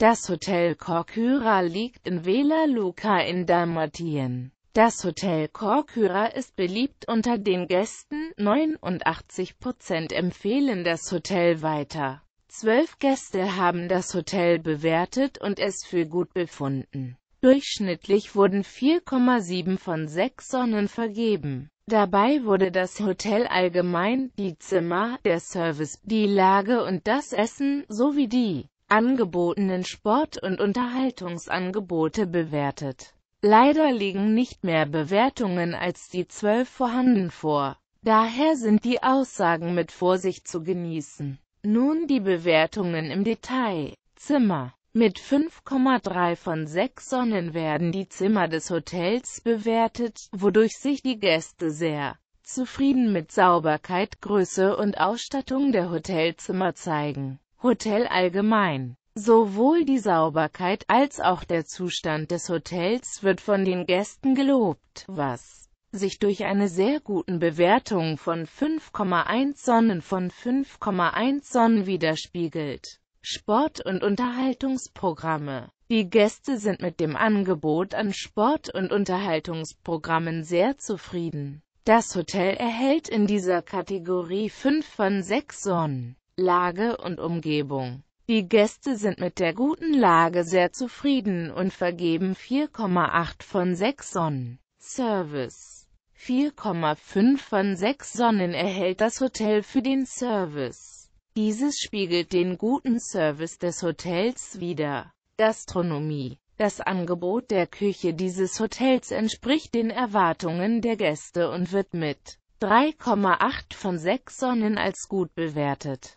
Das Hotel Korkyra liegt in Vela Luca in Dalmatien. Das Hotel Korkyra ist beliebt unter den Gästen, 89% empfehlen das Hotel weiter. Zwölf Gäste haben das Hotel bewertet und es für gut befunden. Durchschnittlich wurden 4,7 von 6 Sonnen vergeben. Dabei wurde das Hotel allgemein, die Zimmer, der Service, die Lage und das Essen, sowie die angebotenen Sport- und Unterhaltungsangebote bewertet. Leider liegen nicht mehr Bewertungen als die zwölf vorhanden vor. Daher sind die Aussagen mit Vorsicht zu genießen. Nun die Bewertungen im Detail. Zimmer. Mit 5,3 von 6 Sonnen werden die Zimmer des Hotels bewertet, wodurch sich die Gäste sehr zufrieden mit Sauberkeit, Größe und Ausstattung der Hotelzimmer zeigen. Hotel allgemein. Sowohl die Sauberkeit als auch der Zustand des Hotels wird von den Gästen gelobt, was sich durch eine sehr guten Bewertung von 5,1 Sonnen von 5,1 Sonnen widerspiegelt. Sport- und Unterhaltungsprogramme Die Gäste sind mit dem Angebot an Sport- und Unterhaltungsprogrammen sehr zufrieden. Das Hotel erhält in dieser Kategorie 5 von 6 Sonnen. Lage und Umgebung. Die Gäste sind mit der guten Lage sehr zufrieden und vergeben 4,8 von 6 Sonnen. Service 4,5 von 6 Sonnen erhält das Hotel für den Service. Dieses spiegelt den guten Service des Hotels wider. Gastronomie das Angebot der Küche dieses Hotels entspricht den Erwartungen der Gäste und wird mit 3,8 von 6 Sonnen als gut bewertet.